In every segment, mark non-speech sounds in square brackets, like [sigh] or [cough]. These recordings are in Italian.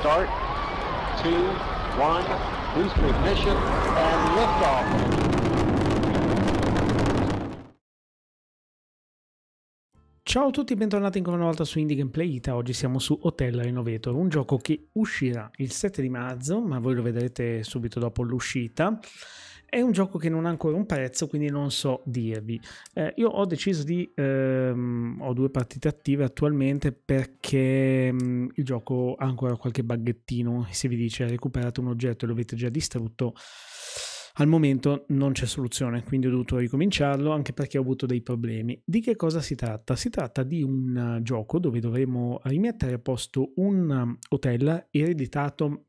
start, two, one, boost ignition, and liftoff. Ciao a tutti e bentornati ancora una volta su Indie Gameplay Ita, oggi siamo su Hotel Renovator, un gioco che uscirà il 7 di marzo, ma voi lo vedrete subito dopo l'uscita è un gioco che non ha ancora un prezzo, quindi non so dirvi. Eh, io ho deciso di... Ehm, ho due partite attive attualmente perché mh, mm, il gioco ha ancora qualche baghettino. Se vi dice recuperate un oggetto e lo avete già distrutto, al momento non c'è soluzione, quindi ho dovuto ricominciarlo anche perché ho avuto dei problemi. Di che cosa si tratta? Si tratta di un eh, gioco dove dovremo rimettere a posto un mm, hotel ereditato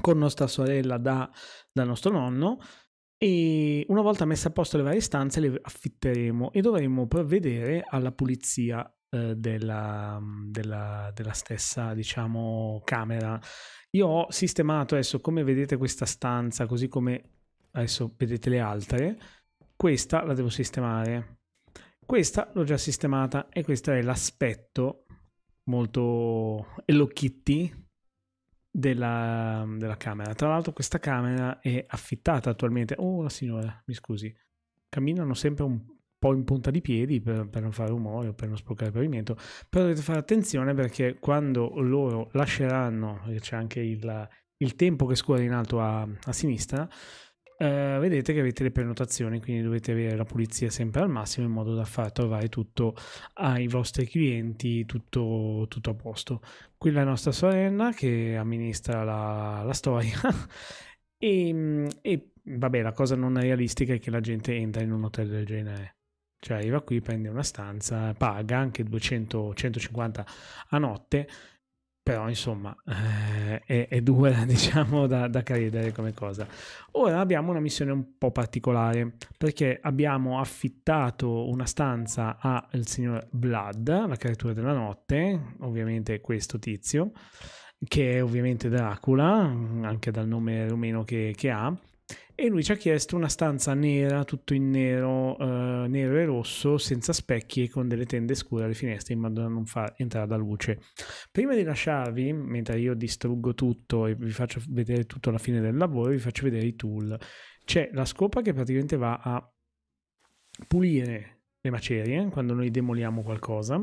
con nostra sorella da, dal nostro nonno e una volta messe a posto le varie stanze le affitteremo e dovremo provvedere alla pulizia eh, della, della, della, stessa diciamo camera io ho sistemato adesso come vedete questa stanza così come adesso vedete le altre questa la devo sistemare questa l'ho già sistemata e questo è l'aspetto molto Hello Kitty della, della camera. Tra l'altro questa camera è affittata attualmente. Oh, la signora, mi scusi. Camminano sempre un po' in punta di piedi per, per non fare rumore o per non sporcare il pavimento, però dovete fare attenzione perché quando loro lasceranno, c'è anche il, il tempo che scorre in alto a, a sinistra, eh, vedete che avete le prenotazioni, quindi dovete avere la pulizia sempre al massimo in modo da far trovare tutto ai vostri clienti, tutto, tutto a posto. Qui la nostra sorella che amministra la, la storia [laughs] e, e vabbè la cosa non realistica è che la gente entra in un hotel del genere cioè arriva qui, prende una stanza, paga anche 200, 150 a notte però insomma eh, è, è, dura [laughs] diciamo da, da, credere come cosa ora abbiamo una missione un po' particolare perché abbiamo affittato una stanza al signor Vlad la creatura della notte ovviamente questo tizio che è ovviamente Dracula anche dal nome rumeno che, che ha e lui ci ha chiesto una stanza nera, tutto in nero, eh, nero e rosso, senza specchi e con delle tende scure alle finestre in modo da non far entrare la luce. Prima di lasciarvi, mentre io distruggo tutto e vi faccio vedere tutto alla fine del lavoro, vi faccio vedere i tool. C'è la scopa che praticamente va a pulire le macerie quando noi demoliamo qualcosa.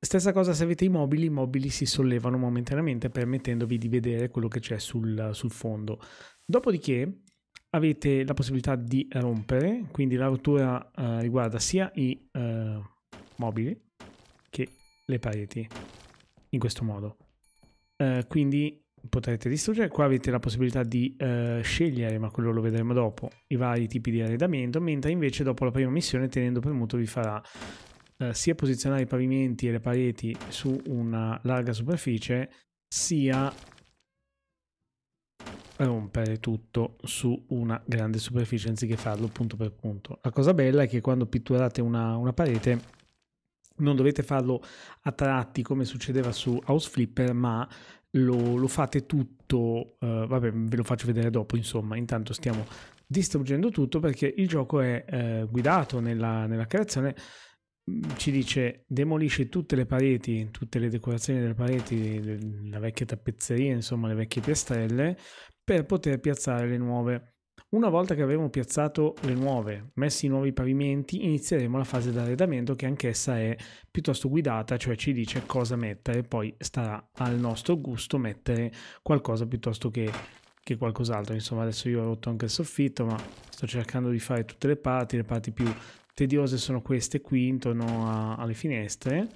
Stessa cosa se avete i mobili, i mobili si sollevano momentaneamente permettendovi di vedere quello che c'è sul, sul fondo. Dopodiché avete la possibilità di rompere, quindi la rottura eh, riguarda sia i eh, mobili che le pareti, in questo modo. Eh, quindi potrete distruggere, qua avete la possibilità di eh, scegliere, ma quello lo vedremo dopo, i vari tipi di arredamento, mentre invece dopo la prima missione tenendo premuto vi farà eh, sia posizionare i pavimenti e le pareti su una larga superficie, sia rompere tutto su una grande superficie anziché farlo punto per punto. La cosa bella è che quando pitturate una, una parete non dovete farlo a tratti come succedeva su House Flipper, ma lo, lo fate tutto, eh, vabbè ve lo faccio vedere dopo insomma, intanto stiamo distruggendo tutto perché il gioco è eh, guidato nella, nella creazione mm, ci dice demolisci tutte le pareti, tutte le decorazioni delle pareti, la vecchia tappezzeria, insomma le vecchie piastrelle, per poter piazzare le nuove. Una volta che avremo piazzato le nuove, messi i nuovi pavimenti, inizieremo la fase d'arredamento che anch'essa è piuttosto guidata, cioè ci dice cosa mettere, poi starà al nostro gusto mettere qualcosa piuttosto che, che qualcos'altro. Insomma, adesso io ho rotto anche il soffitto, ma sto cercando di fare tutte le parti, le parti più tediose sono queste qui intorno a, alle finestre,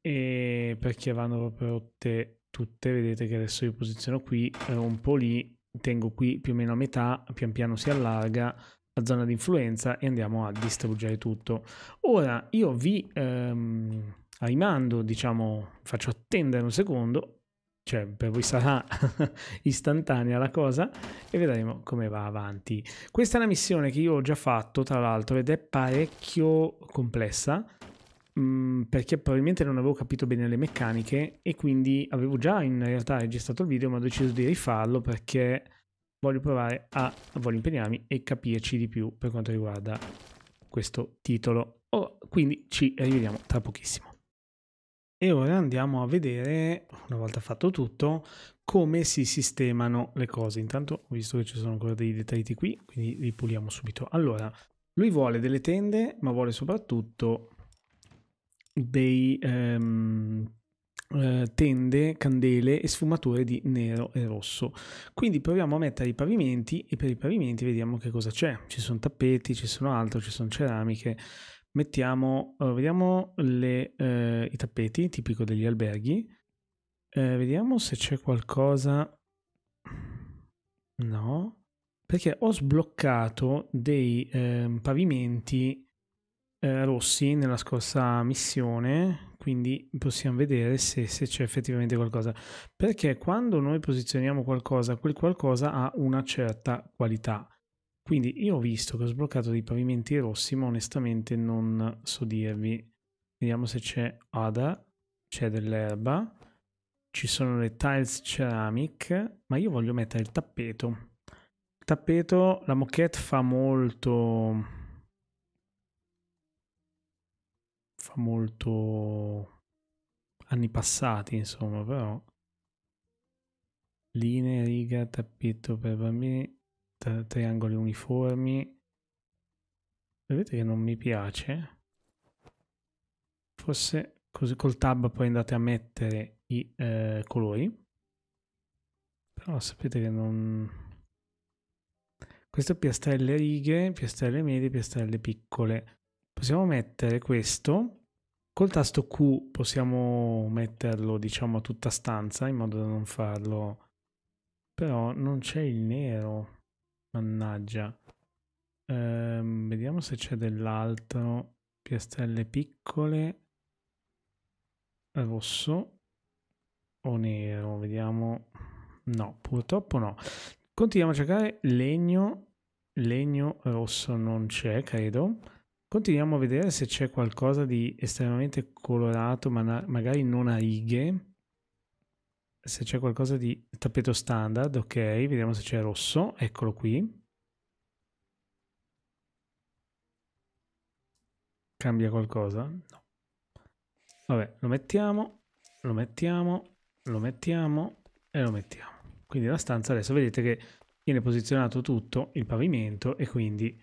e perché vanno proprio rotte tutte, vedete che adesso io posiziono qui, eh, un po' lì, tengo qui più o meno a metà, pian piano si allarga la zona di influenza e andiamo a distruggere tutto. Ora io vi ehm, rimando, diciamo, faccio attendere un secondo, cioè per voi sarà [laughs] istantanea la cosa e vedremo come va avanti. Questa è una missione che io ho già fatto tra l'altro ed è parecchio complessa Mm, perché probabilmente non avevo capito bene le meccaniche e quindi avevo già in realtà registrato il video ma ho deciso di rifarlo perché voglio provare a, voglio impegnarmi e capirci di più per quanto riguarda questo titolo. Oh, quindi ci rivediamo tra pochissimo. E ora andiamo a vedere, una volta fatto tutto, come si sistemano le cose. Intanto ho visto che ci sono ancora dei dettagli qui, quindi li puliamo subito. Allora, lui vuole delle tende, ma vuole soprattutto dei ehm, eh, tende, candele e sfumature di nero e rosso. Quindi proviamo a mettere i pavimenti e per i pavimenti vediamo che cosa c'è. Ci sono tappeti, ci sono altro, ci sono ceramiche. Mettiamo, vediamo le, eh, i tappeti, tipico degli alberghi. Eh, vediamo se c'è qualcosa... No, perché ho sbloccato dei eh, pavimenti eh, rossi nella scorsa missione, quindi possiamo vedere se, se c'è effettivamente qualcosa. Perché quando noi posizioniamo qualcosa, quel qualcosa ha una certa qualità. Quindi io ho visto che ho sbloccato dei pavimenti rossi, ma onestamente non so dirvi. Vediamo se c'è Ada, c'è dell'erba, ci sono le tiles ceramic, ma io voglio mettere il tappeto. Il tappeto, la moquette fa molto fa molto anni passati, insomma, però linee, riga, tappeto per bambini, triangoli uniformi. Vedete che non mi piace? Forse così col tab poi andate a mettere i eh, colori. Però sapete che non... Questo piastrelle righe, piastrelle medie, piastrelle piccole possiamo mettere questo col tasto Q possiamo metterlo diciamo a tutta stanza in modo da non farlo però non c'è il nero mannaggia ehm, vediamo se c'è dell'altro piastrelle piccole rosso o nero vediamo no purtroppo no continuiamo a cercare legno legno rosso non c'è credo Continuiamo a vedere se c'è qualcosa di estremamente colorato, ma magari non a righe. Se c'è qualcosa di tappeto standard, ok, vediamo se c'è rosso, eccolo qui. Cambia qualcosa? No. Vabbè, lo mettiamo, lo mettiamo, lo mettiamo e lo mettiamo. Quindi la stanza adesso vedete che viene posizionato tutto, il pavimento e quindi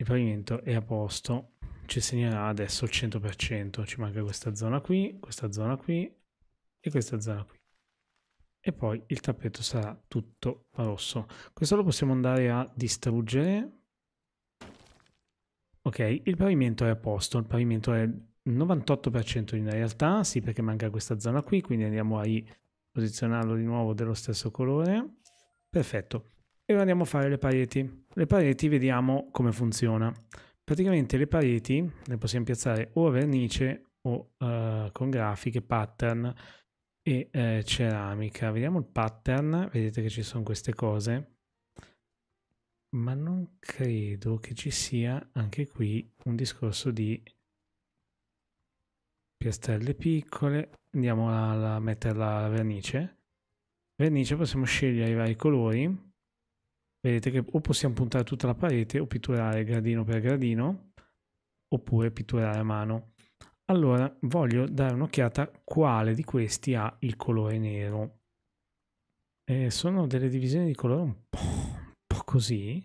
il pavimento è a posto ci segnerà adesso il 100% ci manca questa zona qui questa zona qui e questa zona qui e poi il tappeto sarà tutto rosso questo lo possiamo andare a distruggere ok il pavimento è a posto il pavimento è 98% in realtà sì perché manca questa zona qui quindi andiamo a posizionarlo di nuovo dello stesso colore perfetto e ora andiamo a fare le pareti. Le pareti vediamo come funziona. Praticamente le pareti le possiamo piazzare o a vernice o uh, con grafiche, pattern e uh, ceramica. Vediamo il pattern, vedete che ci sono queste cose. Ma non credo che ci sia anche qui un discorso di piastrelle piccole. Andiamo a, a mettere la vernice. Vernice possiamo scegliere i vari colori Vedete che o possiamo puntare tutta la parete o pitturare gradino per gradino oppure pitturare a mano. Allora voglio dare un'occhiata quale di questi ha il colore nero. Eh, sono delle divisioni di colore un po', un po così.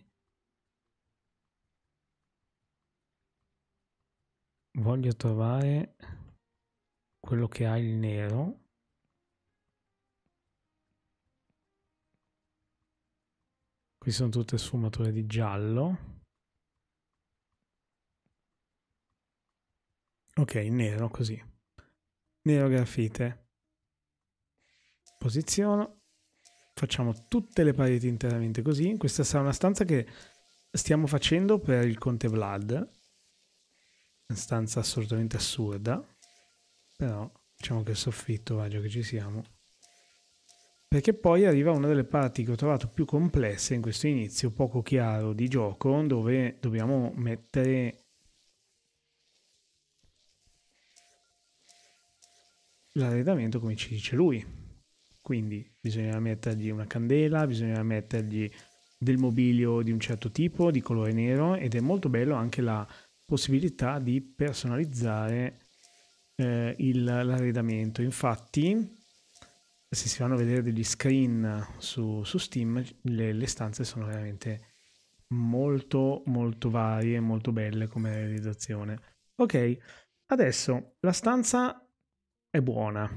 Voglio trovare quello che ha il nero Qui sono tutte sfumature di giallo. Ok, nero così. Nero grafite. Posiziono. Facciamo tutte le pareti interamente così. Questa sarà una stanza che stiamo facendo per il Conte Vlad. Una stanza assolutamente assurda. Però diciamo che il soffitto, va che ci siamo perché poi arriva una delle parti che ho trovato più complesse in questo inizio poco chiaro di gioco, dove dobbiamo mettere l'arredamento come ci dice lui. Quindi bisognerà mettergli una candela, bisognerà mettergli del mobilio di un certo tipo, di colore nero, ed è molto bello anche la possibilità di personalizzare eh, il, l'arredamento. Infatti se si vanno a vedere degli screen su, su Steam, le, le, stanze sono veramente molto molto varie, molto belle come realizzazione. Ok, adesso la stanza è buona.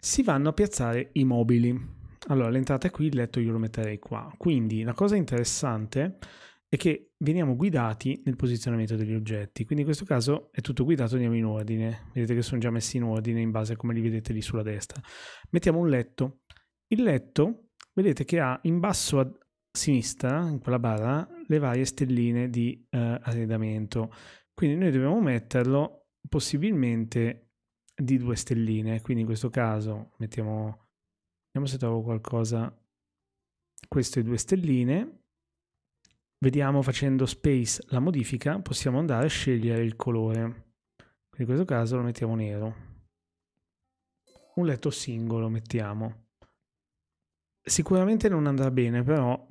Si vanno a piazzare i mobili. Allora, l'entrata è qui, il letto io lo metterei qua. Quindi la cosa interessante è è che veniamo guidati nel posizionamento degli oggetti. Quindi in questo caso è tutto guidato, andiamo in ordine. Vedete che sono già messi in ordine in base a come li vedete lì sulla destra. Mettiamo un letto. Il letto, vedete che ha in basso a sinistra, in quella barra, le varie stelline di eh, arredamento. Quindi noi dobbiamo metterlo possibilmente di due stelline. Quindi in questo caso mettiamo... Vediamo se trovo qualcosa... Queste due stelline Vediamo facendo space la modifica, possiamo andare a scegliere il colore. Quindi in questo caso lo mettiamo nero. Un letto singolo mettiamo. Sicuramente non andrà bene, però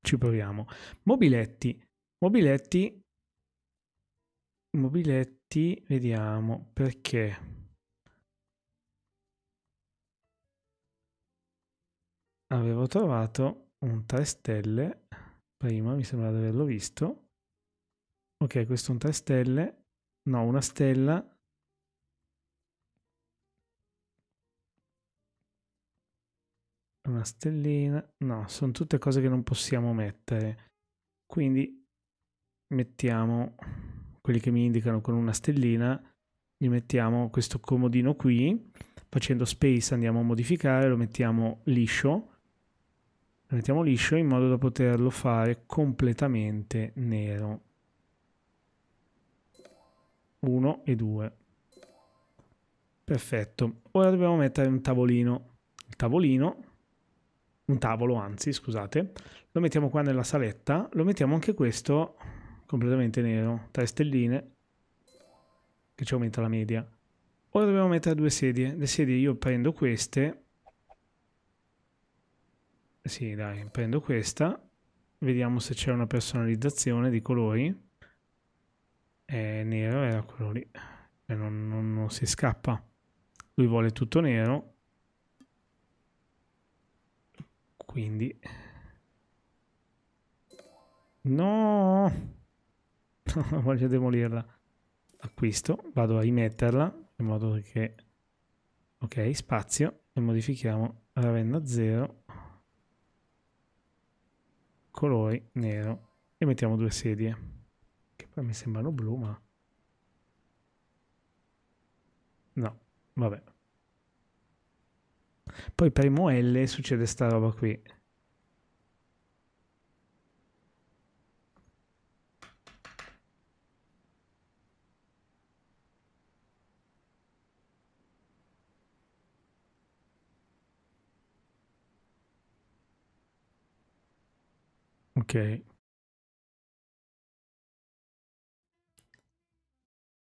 ci proviamo. Mobiletti. Mobiletti. Mobiletti, vediamo perché. Avevo trovato un 3 stelle prima, mi sembra di averlo visto. Ok, questo è un 3 stelle, no, una stella. Una stellina, no, sono tutte cose che non possiamo mettere. Quindi mettiamo quelli che mi indicano con una stellina, gli mettiamo questo comodino qui, facendo space andiamo a modificare, lo mettiamo liscio lo mettiamo liscio in modo da poterlo fare completamente nero 1 e 2 perfetto ora dobbiamo mettere un tavolino il tavolino un tavolo anzi scusate lo mettiamo qua nella saletta lo mettiamo anche questo completamente nero 3 stelline che ci aumenta la media ora dobbiamo mettere due sedie le sedie io prendo queste sì, dai, prendo questa. Vediamo se c'è una personalizzazione di colori. È nero era quello lì. Non, non, non si scappa. Lui vuole tutto nero. Quindi... No! [laughs] Voglio demolirla. Acquisto, vado a rimetterla in modo che... Ok, spazio e modifichiamo Ravenna 0 colori nero e mettiamo due sedie che poi mi sembrano blu ma no vabbè poi premo L succede sta roba qui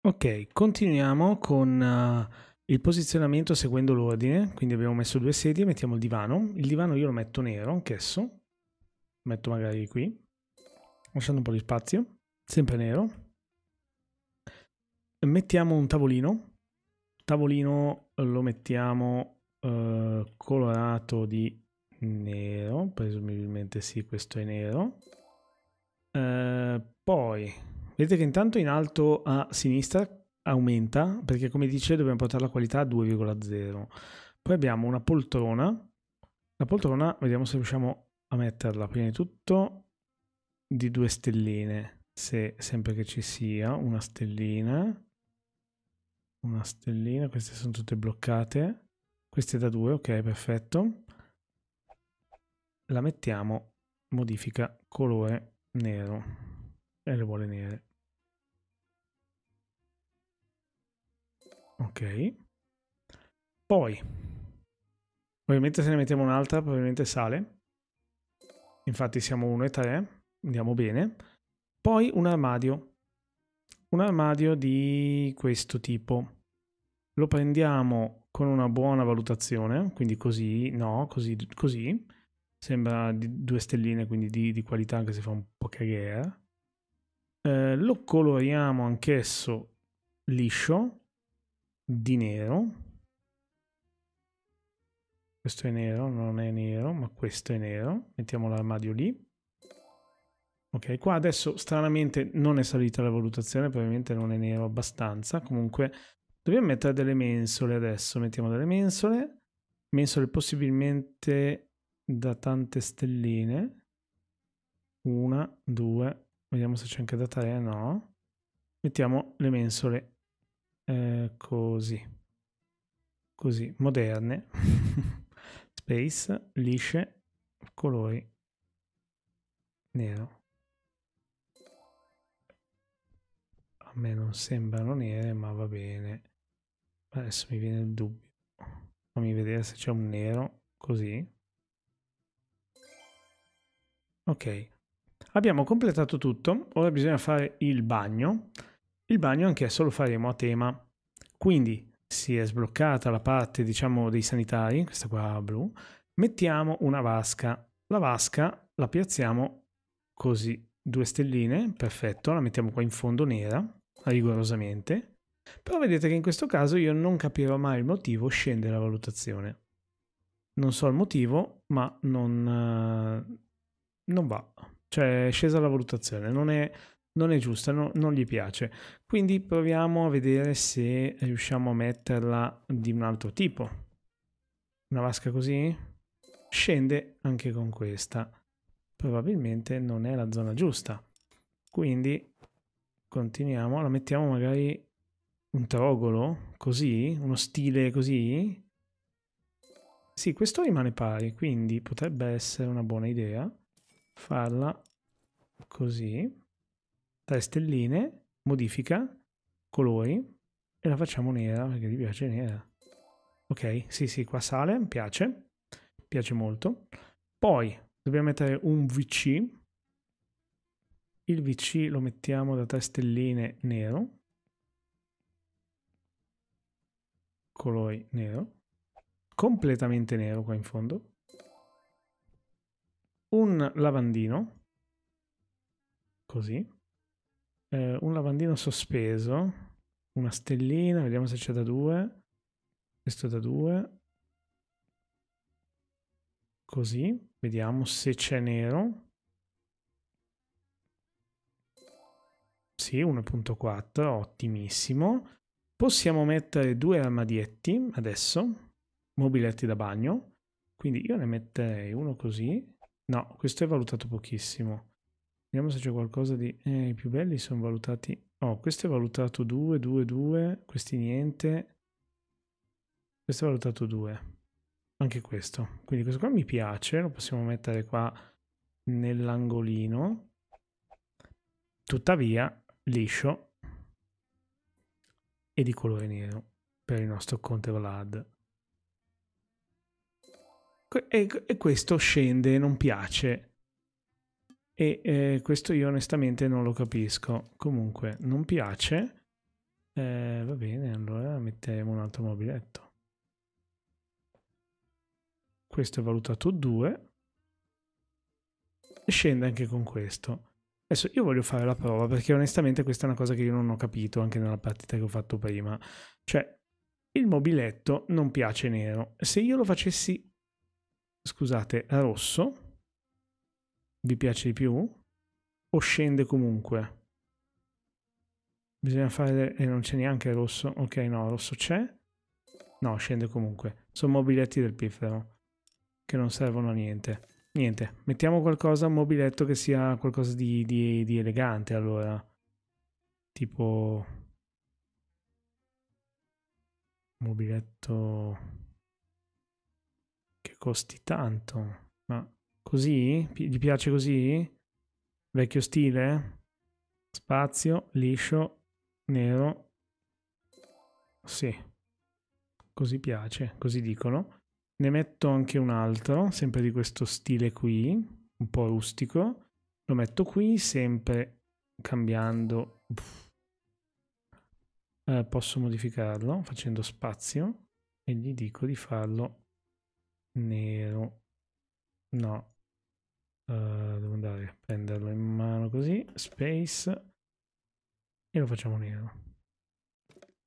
Ok. continuiamo con uh, il posizionamento seguendo l'ordine, quindi abbiamo messo due sedie, mettiamo il divano, il divano io lo metto nero anch'esso, metto magari qui, lasciando un po' di spazio, sempre nero, mettiamo un tavolino, tavolino lo mettiamo uh, colorato di nero, presumibilmente sì, questo è nero. Eh, poi, vedete che intanto in alto a sinistra aumenta, perché come dice dobbiamo portare la qualità a 2,0. Poi abbiamo una poltrona. La poltrona, vediamo se riusciamo a metterla prima di tutto di due stelline, se sempre che ci sia una stellina. Una stellina, queste sono tutte bloccate. Queste da due, ok, perfetto la mettiamo modifica colore nero e le vuole nere. Ok. Poi, ovviamente se ne mettiamo un'altra probabilmente sale. Infatti siamo 1 e 3, andiamo bene. Poi un armadio. Un armadio di questo tipo. Lo prendiamo con una buona valutazione, quindi così, no, così, così sembra di due stelline, quindi di, di qualità anche se fa un po' cagare. Eh, lo coloriamo anch'esso liscio, di nero. Questo è nero, non è nero, ma questo è nero. Mettiamo l'armadio lì. Ok, qua adesso stranamente non è salita la valutazione, probabilmente non è nero abbastanza. Comunque dobbiamo mettere delle mensole adesso. Mettiamo delle mensole. Mensole possibilmente da tante stelline. Una, due, vediamo se c'è anche da tre, no. Mettiamo le mensole eh, così. Così, moderne. [laughs] Space, lisce, colori, nero. A me non sembrano nere, ma va bene. Adesso mi viene il dubbio. Fammi vedere se c'è un nero, così. Ok, abbiamo completato tutto, ora bisogna fare il bagno. Il bagno anch'esso lo faremo a tema. Quindi si è sbloccata la parte, diciamo, dei sanitari, questa qua blu. Mettiamo una vasca. La vasca la piazziamo così, due stelline, perfetto, la mettiamo qua in fondo nera, rigorosamente. Però vedete che in questo caso io non capirò mai il motivo, scende la valutazione. Non so il motivo, ma non, eh, non va, cioè è scesa la valutazione, non è, non è giusta, no, non gli piace. Quindi proviamo a vedere se riusciamo a metterla di un altro tipo. Una vasca così? Scende anche con questa. Probabilmente non è la zona giusta. Quindi continuiamo, la mettiamo magari un trogolo, così, uno stile così. Sì, questo rimane pari, quindi potrebbe essere una buona idea farla così, tre stelline, modifica, colori e la facciamo nera perché gli piace nera. Ok, sì sì, qua sale, piace, piace molto. Poi dobbiamo mettere un VC, il VC lo mettiamo da tre stelline nero, colori nero, completamente nero qua in fondo un lavandino, così, eh, un lavandino sospeso, una stellina, vediamo se c'è da due, questo da due, così, vediamo se c'è nero. Sì, 1.4, ottimissimo. Possiamo mettere due armadietti adesso, mobiletti da bagno. Quindi io ne metterei uno così No, questo è valutato pochissimo. Vediamo se c'è qualcosa di... Eh, i più belli sono valutati... Oh, questo è valutato 2, 2, 2, questi niente. Questo è valutato 2. Anche questo. Quindi questo qua mi piace, lo possiamo mettere qua nell'angolino. Tuttavia, liscio e di colore nero per il nostro Conte Vlad e, e questo scende, non piace. E eh, questo io onestamente non lo capisco. Comunque, non piace. Eh, va bene, allora mettiamo un altro mobiletto. Questo è valutato 2. Scende anche con questo. Adesso io voglio fare la prova perché onestamente questa è una cosa che io non ho capito anche nella partita che ho fatto prima. Cioè, il mobiletto non piace nero. Se io lo facessi scusate, a rosso, vi piace di più? O scende comunque? Bisogna fare... e eh, non c'è neanche rosso. Ok, no, rosso c'è. No, scende comunque. Sono mobiletti del piffero che non servono a niente. Niente, mettiamo qualcosa, un mobiletto che sia qualcosa di, di, di elegante allora. Tipo... Mobiletto costi tanto. Ma così? Gli piace così? Vecchio stile? Spazio, liscio, nero. Sì, così piace, così dicono. Ne metto anche un altro, sempre di questo stile qui, un po' rustico. Lo metto qui, sempre cambiando. Eh, posso modificarlo facendo spazio e gli dico di farlo nero no uh, devo andare a prenderlo in mano così space e lo facciamo nero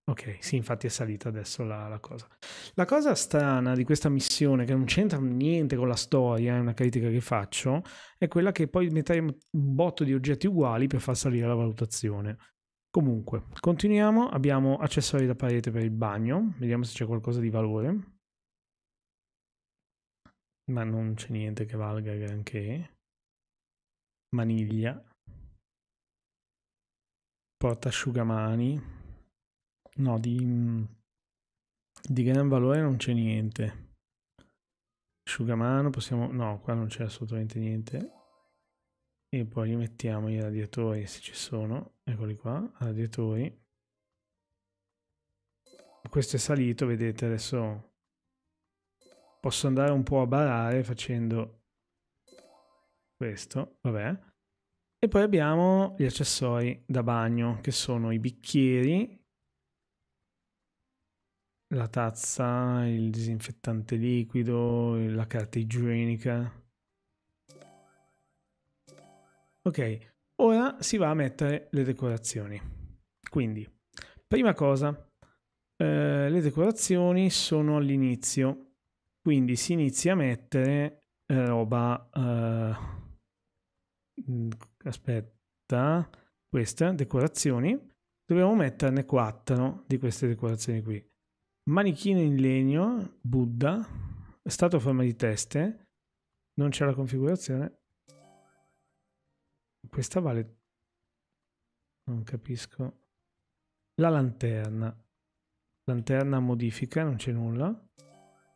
Ok, sì, infatti è salita adesso la, la, cosa. La cosa strana di questa missione, che non c'entra niente con la storia, è una critica che faccio, è quella che poi metteremo un botto di oggetti uguali per far salire la valutazione. Comunque, continuiamo, abbiamo accessori da parete per il bagno, vediamo se c'è qualcosa di valore ma non c'è niente che valga granché. Maniglia, porta asciugamani, no, di, di gran valore non c'è niente. Asciugamano possiamo, no, qua non c'è assolutamente niente. E poi gli mettiamo i radiatori se ci sono, eccoli qua, radiatori. Questo è salito, vedete adesso posso andare un po' a barare facendo questo, vabbè. E poi abbiamo gli accessori da bagno, che sono i bicchieri, la tazza, il disinfettante liquido, la carta igienica. Ok, ora si va a mettere le decorazioni. Quindi, prima cosa, eh, le decorazioni sono all'inizio quindi si inizia a mettere eh, roba... Uh, aspetta, questa, decorazioni. Dobbiamo metterne 4 di queste decorazioni qui. Manichino in legno, Buddha, stato a forma di teste. Non c'è la configurazione. Questa vale... Non capisco. La lanterna. Lanterna modifica, non c'è nulla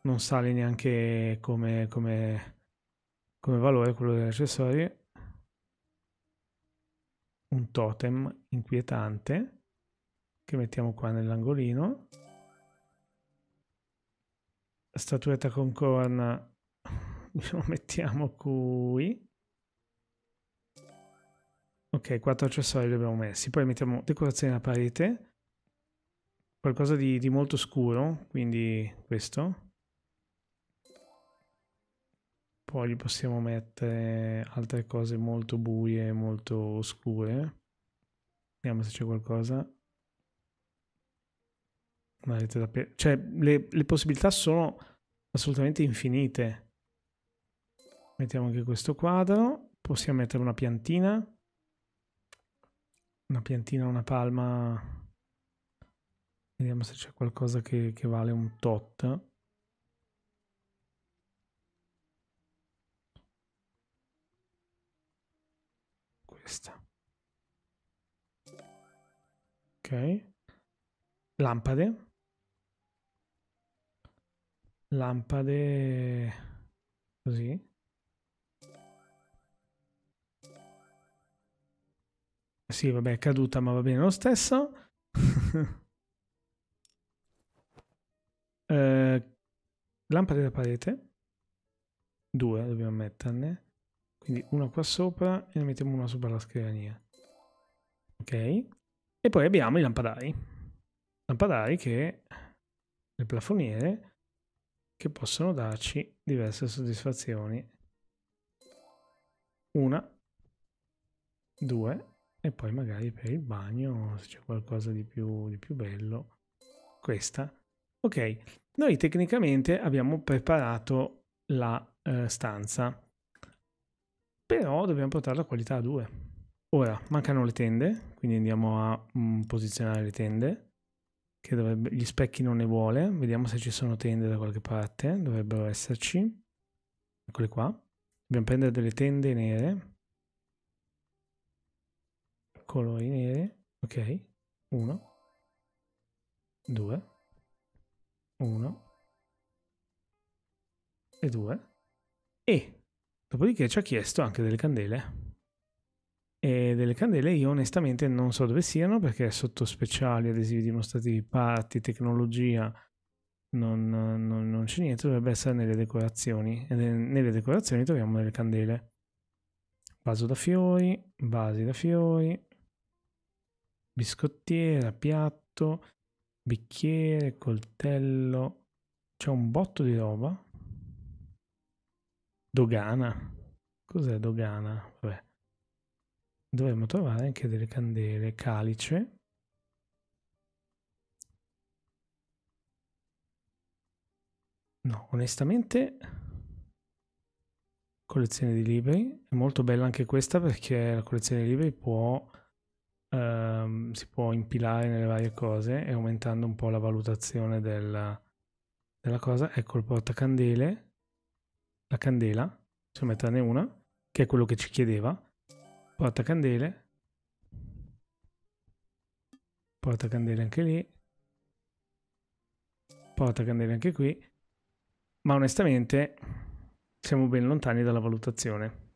non sale neanche come, come, come valore quello degli accessori. Un totem inquietante che mettiamo qua nell'angolino. Statuetta con corna [laughs] lo mettiamo qui. Ok, quattro accessori li abbiamo messi. Poi mettiamo decorazione alla parete, qualcosa di, di molto scuro, quindi questo. poi gli possiamo mettere altre cose molto buie, molto oscure. Vediamo se c'è qualcosa. da Cioè, le, le possibilità sono assolutamente infinite. Mettiamo anche questo quadro. Possiamo mettere una piantina. Una piantina, una palma. Vediamo se c'è qualcosa che, che vale un tot. next. Ok. Lampade. Lampade così. Sì, vabbè, è caduta, ma va bene lo stesso. [laughs] eh, lampade da parete. Due, dobbiamo metterne. Quindi una qua sopra e ne mettiamo una sopra la scrivania. Ok. E poi abbiamo i lampadari. Lampadari che... le plafoniere che possono darci diverse soddisfazioni. Una, due e poi magari per il bagno se c'è qualcosa di più, di più bello. Questa. Ok, noi tecnicamente abbiamo preparato la eh, stanza però dobbiamo portare la qualità a 2. Ora, mancano le tende, quindi andiamo a mm, posizionare le tende, che dovrebbe, gli specchi non ne vuole, vediamo se ci sono tende da qualche parte, dovrebbero esserci, eccole qua. Dobbiamo prendere delle tende nere, colori neri, ok, 1, 2, 1 e 2 e Dopodiché ci ha chiesto anche delle candele. E delle candele io onestamente non so dove siano perché sotto speciali, adesivi dimostrativi, parti, tecnologia, non, non, non c'è niente, dovrebbe essere nelle decorazioni. E nelle decorazioni troviamo delle candele. Vaso da fiori, vasi da fiori, biscottiera, piatto, bicchiere, coltello. C'è un botto di roba Dogana. Cos'è dogana? Vabbè. Dovremmo trovare anche delle candele. Calice. No, onestamente collezione di libri. È molto bella anche questa perché la collezione di libri può, ehm, si può impilare nelle varie cose e aumentando un po' la valutazione della, della cosa. Ecco il portacandele la candela, possiamo metterne una, che è quello che ci chiedeva. Porta candele. Porta candele anche lì. Porta candele anche qui. Ma onestamente siamo ben lontani dalla valutazione.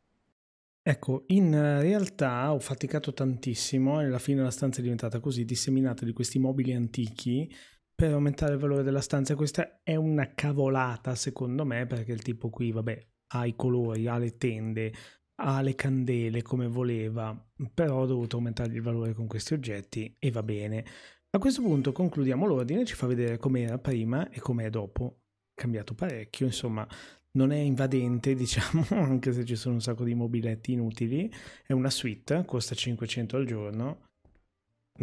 Ecco, in realtà ho faticato tantissimo e alla fine la stanza è diventata così disseminata di questi mobili antichi per aumentare il valore della stanza. Questa è una cavolata secondo me perché il tipo qui, vabbè, ha i colori, ha le tende, ha le candele come voleva, però ho dovuto aumentargli il valore con questi oggetti e va bene. A questo punto concludiamo l'ordine, ci fa vedere com'era prima e com'è dopo. Cambiato parecchio, insomma, non è invadente, [laughs] diciamo, anche se ci sono un sacco di mobiletti inutili. È una suite, costa 500 al giorno,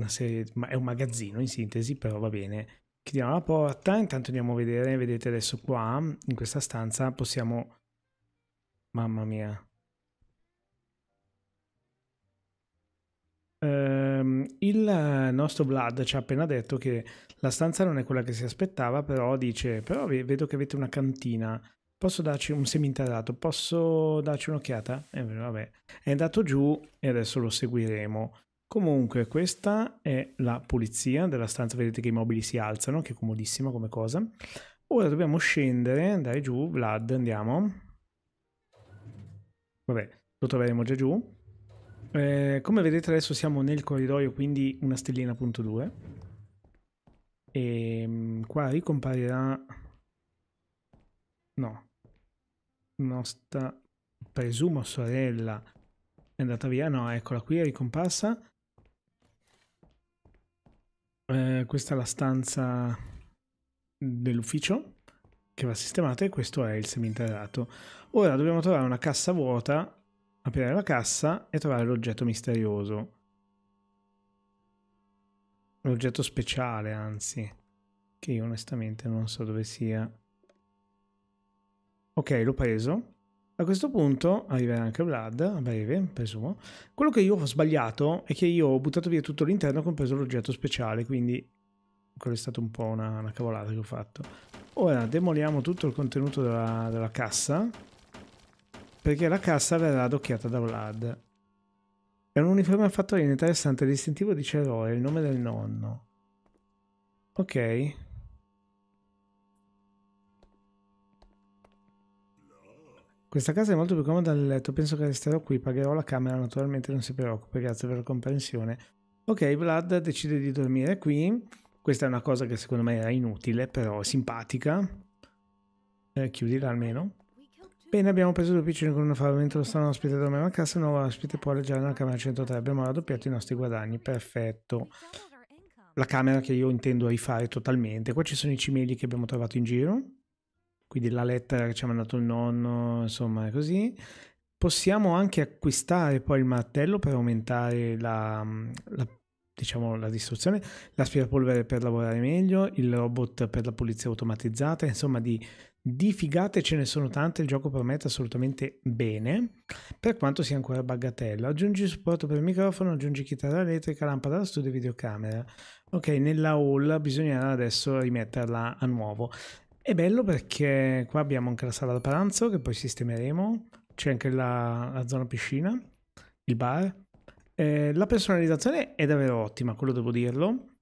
serie, ma è un magazzino in sintesi, però va bene. Chiudiamo la porta, intanto andiamo a vedere, vedete adesso qua, in questa stanza possiamo... Mamma mia. Um, il nostro Vlad ci ha appena detto che la stanza non è quella che si aspettava, però dice, però vedo che avete una cantina, posso darci un seminterrato, posso darci un'occhiata? Eh, vabbè. È andato giù e adesso lo seguiremo. Comunque, questa è la pulizia della stanza. Vedete che i mobili si alzano, che è comodissima come cosa. Ora dobbiamo scendere, andare giù, Vlad, andiamo. Vabbè, lo troveremo già giù. Eh, come vedete adesso siamo nel corridoio, quindi una stellina punto 2. E ehm, qua ricomparirà... No. Nostra, presumo, sorella è andata via. No, eccola qui, è ricomparsa. Eh, questa è la stanza dell'ufficio che va sistemata e questo è il seminterrato. Ora dobbiamo trovare una cassa vuota, aprire la cassa e trovare l'oggetto misterioso. L'oggetto speciale, anzi, che io onestamente non so dove sia. Ok, l'ho preso. A questo punto arriverà anche Vlad, a breve, presumo. Quello che io ho sbagliato è che io ho buttato via tutto l'interno, compreso l'oggetto speciale, quindi quello è stato un po' una, una cavolata che ho fatto. Ora demoliamo tutto il contenuto della, della cassa, perché la cassa verrà adocchiata da Vlad. È un uniforme a fattorino interessante, distintivo di è il nome del nonno. Ok, Questa casa è molto più comoda del letto, penso che resterò qui, pagherò la camera, naturalmente non si preoccupi, grazie per la comprensione. Ok, Vlad decide di dormire qui, questa è una cosa che secondo me era inutile, però simpatica. Eh, chiudila almeno. Bene, abbiamo preso due piccini con un affamento, lo strano ospite dorme a casa, il nuovo ospite può alleggiare nella camera 103, abbiamo raddoppiato i nostri guadagni, perfetto. La camera che io intendo rifare totalmente, qua ci sono i cimeli che abbiamo trovato in giro quindi la lettera che ci ha mandato il nonno, insomma così. Possiamo anche acquistare poi il martello per aumentare la, mm, la diciamo, la distruzione, l'aspirapolvere per lavorare meglio, il robot per la pulizia automatizzata, insomma di, di figate ce ne sono tante, il gioco promette assolutamente bene, per quanto sia ancora bagatello. Aggiungi supporto per microfono, aggiungi chitarra elettrica, lampada da studio e videocamera. Ok, nella hall bisognerà adesso rimetterla a nuovo. È bello perché qua abbiamo anche la sala da pranzo che poi sistemeremo, c'è anche la, la zona piscina, il bar. Eh, la personalizzazione è davvero ottima, quello devo dirlo.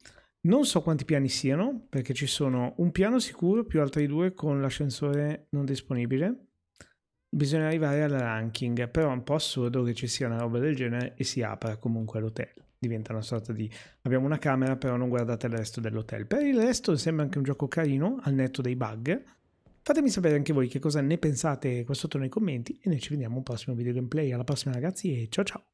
Non so quanti piani siano, perché ci sono un piano sicuro più altri due con l'ascensore non disponibile. Bisogna arrivare al ranking, però è un po' assurdo che ci sia una roba del genere e si apra comunque l'hotel diventa una sorta di abbiamo una camera però non guardate il resto dell'hotel. Per il resto sembra anche un gioco carino al netto dei bug. Fatemi sapere anche voi che cosa ne pensate qua sotto nei commenti e noi ci vediamo un prossimo video gameplay. Alla prossima ragazzi e ciao ciao!